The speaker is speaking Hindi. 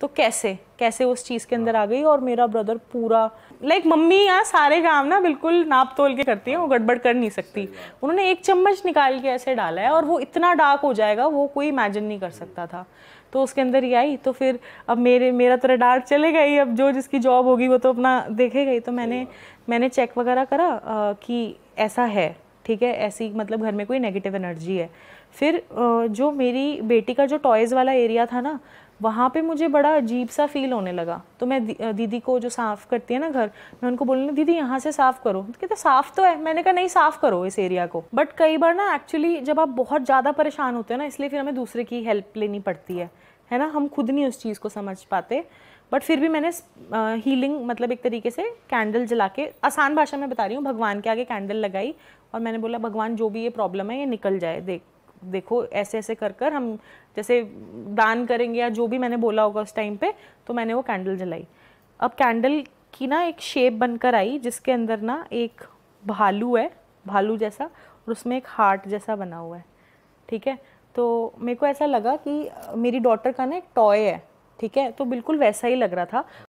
तो कैसे कैसे उस चीज़ के अंदर हाँ। आ गई और मेरा ब्रदर पूरा लाइक like, मम्मी यहाँ सारे काम ना बिल्कुल नाप तोल के करती है वो गड़बड़ कर नहीं सकती उन्होंने एक चम्मच निकाल के ऐसे डाला है और वो इतना डार्क हो जाएगा वो कोई इमेजिन नहीं कर सकता था तो उसके अंदर ही आई तो फिर अब मेरे मेरा तो डार्क चले गई अब जो जिसकी जॉब होगी वो तो अपना देखेगा ही तो मैंने मैंने चेक वगैरह करा आ, कि ऐसा है ठीक है ऐसी मतलब घर में कोई नेगेटिव एनर्जी है फिर जो मेरी बेटी का जो टॉयज़ वाला एरिया था ना वहाँ पे मुझे बड़ा अजीब सा फील होने लगा तो मैं दीदी को जो साफ़ करती है ना घर मैं उनको बोलने दीदी यहाँ से साफ़ करो तो कहते साफ़ तो है मैंने कहा नहीं साफ़ करो इस एरिया को बट कई बार ना एक्चुअली जब आप बहुत ज़्यादा परेशान होते हैं ना इसलिए फिर हमें दूसरे की हेल्प लेनी पड़ती है है ना हम खुद नहीं उस चीज़ को समझ पाते बट फिर भी मैंने हीलिंग मतलब एक तरीके से कैंडल जला के आसान भाषा में बता रही हूँ भगवान के आगे कैंडल लगाई और मैंने बोला भगवान जो भी ये प्रॉब्लम है ये निकल जाए देख देखो ऐसे ऐसे कर कर हम जैसे दान करेंगे या जो भी मैंने बोला होगा उस टाइम पे तो मैंने वो कैंडल जलाई अब कैंडल की ना एक शेप बनकर आई जिसके अंदर ना एक भालू है भालू जैसा और उसमें एक हार्ट जैसा बना हुआ है ठीक है तो मेरे को ऐसा लगा कि मेरी डॉटर का ना एक टॉय है ठीक है तो बिल्कुल वैसा ही लग रहा था